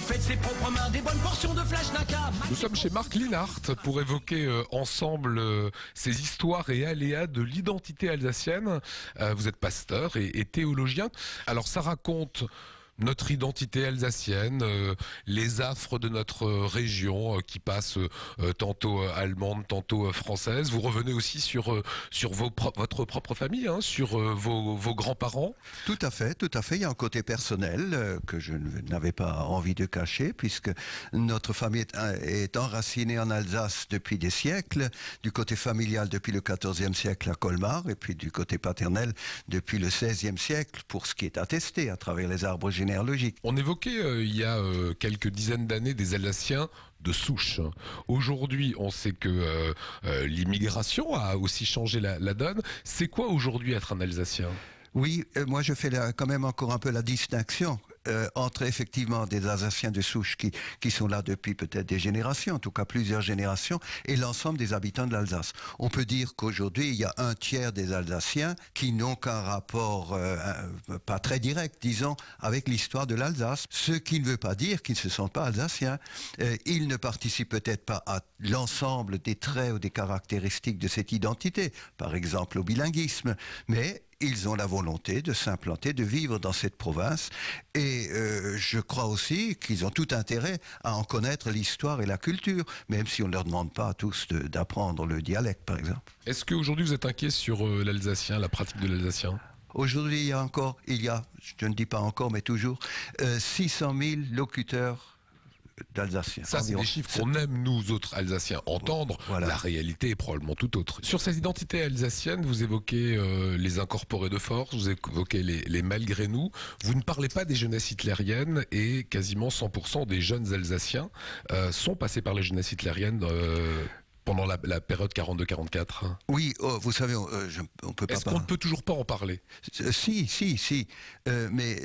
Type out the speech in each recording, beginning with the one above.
Faites ses propres mains des bonnes portions de flash naka. Nous sommes chez Marc Linhart pour évoquer euh, ensemble euh, ces histoires et aléas de l'identité alsacienne. Euh, vous êtes pasteur et, théologien. Alors ça raconte notre identité alsacienne, euh, les affres de notre euh, région euh, qui passent tantôt allemande, tantôt française. Vous revenez aussi sur sur votre propre famille, hein, sur vos, grands-parents. Tout à fait, tout à fait. Il y a un côté personnel que je n'avais pas envie de cacher puisque notre famille est, enracinée en Alsace depuis des siècles, du côté familial depuis le XIVe siècle à Colmar et puis du côté paternel depuis le XVIe siècle pour ce qui est attesté à travers les arbres généalogiques on évoquait euh, il y a euh, quelques dizaines d'années des Alsaciens de souche. Aujourd'hui, on sait que euh, l'immigration a aussi changé la, donne. C'est quoi aujourd'hui être un Alsacien oui, moi je fais quand même encore un peu la distinction euh, entre effectivement des Alsaciens de souche qui, sont là depuis peut-être des générations, en tout cas plusieurs générations, et l'ensemble des habitants de l'Alsace. On peut dire qu'aujourd'hui, il y a un tiers des Alsaciens qui n'ont qu'un rapport euh, pas très direct, disons, avec l'histoire de l'Alsace, ce qui ne veut pas dire qu'ils ne se sentent pas alsaciens. Euh, ils ne participent peut-être pas à l'ensemble des traits ou des caractéristiques de cette identité, par exemple au bilinguisme, mais ils ont la volonté de s'implanter, de vivre dans cette province. Et euh, je crois aussi qu'ils ont tout intérêt à en connaître l'histoire et la culture, même si on ne leur demande pas à tous d'apprendre le dialecte, par exemple. Est-ce qu'aujourd'hui vous êtes inquiet sur euh, l'alsacien, la pratique de l'alsacien Aujourd'hui, il y a encore, il y a, je ne dis pas encore, mais toujours, 600 euh, 000 locuteurs d'Alsaciens. Ça, c'est des chiffres qu'on aime, nous autres Alsaciens, entendre. La réalité est probablement tout autre. Sur ces identités alsaciennes, vous évoquez euh, les incorporés de force, vous évoquez les, malgré nous. Vous ne parlez pas des jeunesses hitlériennes et quasiment 100% des jeunes Alsaciens euh, sont passés par les jeunesses hitlériennes euh, pendant la, période 42-44 hein. Oui, oh, vous savez, on, ne euh, peut pas. Est-ce qu'on ne peut toujours pas en parler euh, Si, si, si. Euh, mais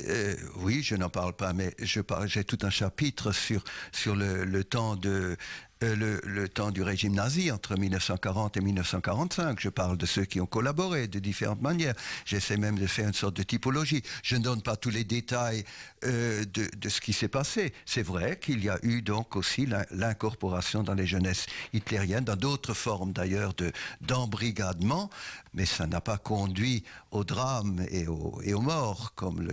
oui, je n'en parle pas, mais je j'ai tout un chapitre sur sur le, le temps de euh, le, temps du régime nazi entre 1940 et 1945. Je parle de ceux qui ont collaboré de différentes manières. J'essaie même de faire une sorte de typologie. Je ne donne pas tous les détails euh, de, ce qui s'est passé. C'est vrai qu'il y a eu donc aussi l'incorporation dans les jeunesses hitlériennes, dans d'autres formes d'ailleurs d'embrigadement, mais ça n'a pas conduit au drame et, aux morts comme,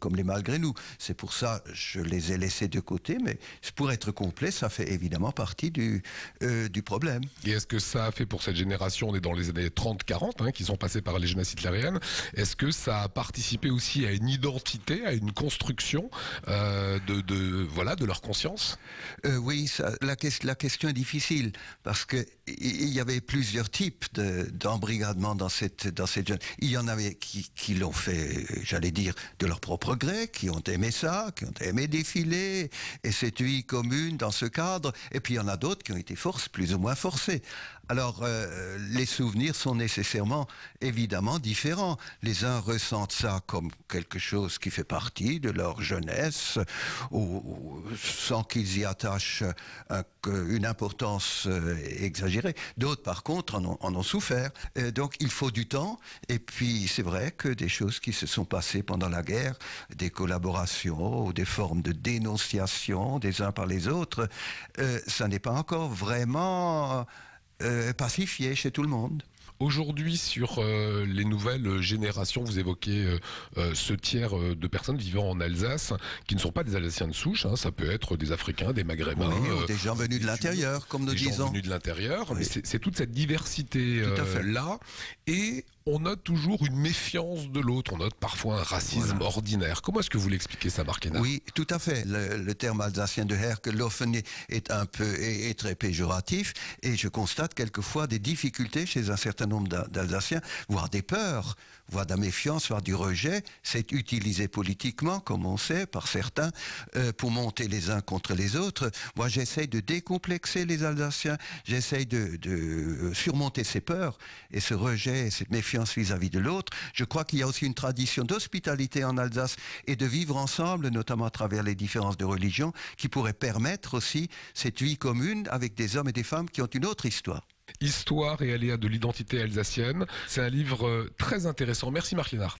comme les malgré nous. C'est pour ça que je les ai laissés de côté, mais pour être complet, ça fait évidemment partie du, euh, du problème. Et est-ce que ça a fait pour cette génération, on est dans les années 30-40, hein, qui sont passés par les jeunesses hitlériennes, est-ce que ça a participé aussi à une identité, à une construction euh, de, de, voilà, de leur conscience euh, Oui, la, la, question est difficile, parce qu'il y, y avait plusieurs types d'embrigadement dans cette, dans cette jeunes. Il y en avait qui, qui l'ont fait, j'allais dire, de leur propre gré, qui ont aimé ça, qui ont aimé défiler, et cette vie commune dans ce cadre, et puis il y en a d'autres qui ont été forcés, plus ou moins forcés. Alors, euh, les souvenirs sont nécessairement, évidemment, différents. Les uns ressentent ça comme quelque chose qui fait partie de leur jeunesse, sans qu'ils y attachent une importance euh, exagérée. D'autres, par contre, en ont, souffert. Euh, donc, il faut du temps. Et puis, c'est vrai que des choses qui se sont passées pendant la guerre, des collaborations, ou des formes de dénonciation des uns par les autres, euh, ça n'est pas encore vraiment euh, euh, pacifié chez tout le monde. Aujourd'hui, sur euh, les nouvelles générations, vous évoquez ce tiers de personnes vivant en Alsace qui ne sont pas des Alsaciens de souche. Hein. ça peut être des Africains, des Maghrébins, des gens venus de l'intérieur, comme nous disons. Des gens venus de l'intérieur, c'est toute cette diversité là. Et on a toujours une méfiance de l'autre, on note parfois un racisme ordinaire. Comment est-ce que vous l'expliquez ça, Marc Oui, tout à fait. Le, terme alsacien de Herkelofen est un peu et très péjoratif et je constate quelquefois des difficultés chez un certain nombre d'Alsaciens, voire des peurs, voire de la méfiance, voire du rejet. C'est utilisé politiquement, comme on sait, par certains, euh, pour monter les uns contre les autres. Moi, j'essaye de décomplexer les Alsaciens, j'essaye de, de euh, surmonter ces peurs et ce rejet cette méfiance vis-à-vis de l'autre. Je crois qu'il y a aussi une tradition d'hospitalité en Alsace et de vivre ensemble, notamment à travers les différences de religion, qui pourrait permettre aussi cette vie commune avec des hommes et des femmes qui ont une autre histoire. Histoire et aléas de l'identité alsacienne, c'est un livre euh, très intéressant. Merci Marc Lénard.